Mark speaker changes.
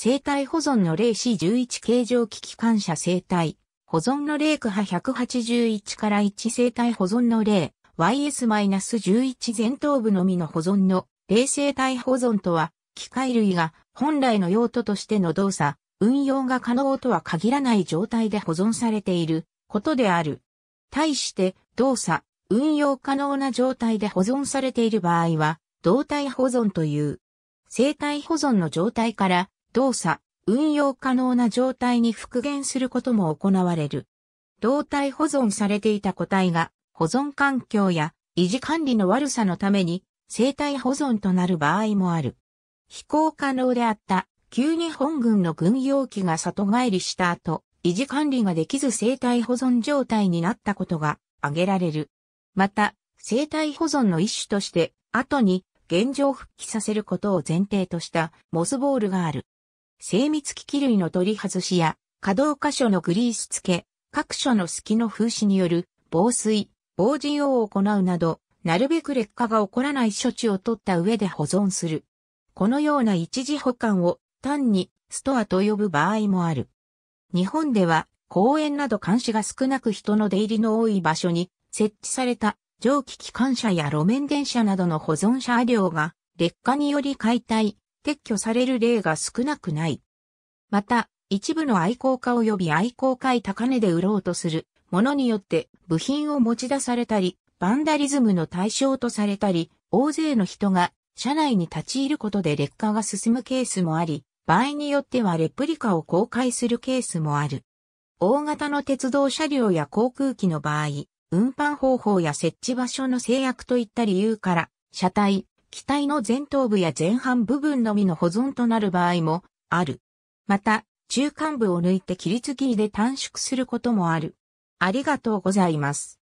Speaker 1: 生体保存の例 c 11形状機器感謝生体、保存の例区波181から1生体保存の例、YS-11 前頭部のみの保存の例生体保存とは、機械類が本来の用途としての動作、運用が可能とは限らない状態で保存されていることである。対して動作、運用可能な状態で保存されている場合は、動体保存という。生体保存の状態から動作、運用可能な状態に復元することも行われる。動体保存されていた個体が保存環境や維持管理の悪さのために生体保存となる場合もある。飛行可能であった旧日本軍の軍用機が里帰りした後、維持管理ができず生体保存状態になったことが挙げられる。また、生体保存の一種として、後に現状復帰させることを前提としたモスボールがある。精密機器類の取り外しや、可動箇所のグリース付け、各所の隙の風刺による防水、防塵を行うなど、なるべく劣化が起こらない処置を取った上で保存する。このような一時保管を単にストアと呼ぶ場合もある。日本では公園など監視が少なく人の出入りの多い場所に設置された蒸気機関車や路面電車などの保存車両が劣化により解体、撤去される例が少なくない。また、一部の愛好家及び愛好会高値で売ろうとするものによって部品を持ち出されたり、バンダリズムの対象とされたり、大勢の人が車内に立ち入ることで劣化が進むケースもあり、場合によってはレプリカを公開するケースもある。大型の鉄道車両や航空機の場合、運搬方法や設置場所の制約といった理由から、車体、機体の前頭部や前半部分のみの保存となる場合もある。また、中間部を抜いて切り継ぎで短縮することもある。ありがとうございます。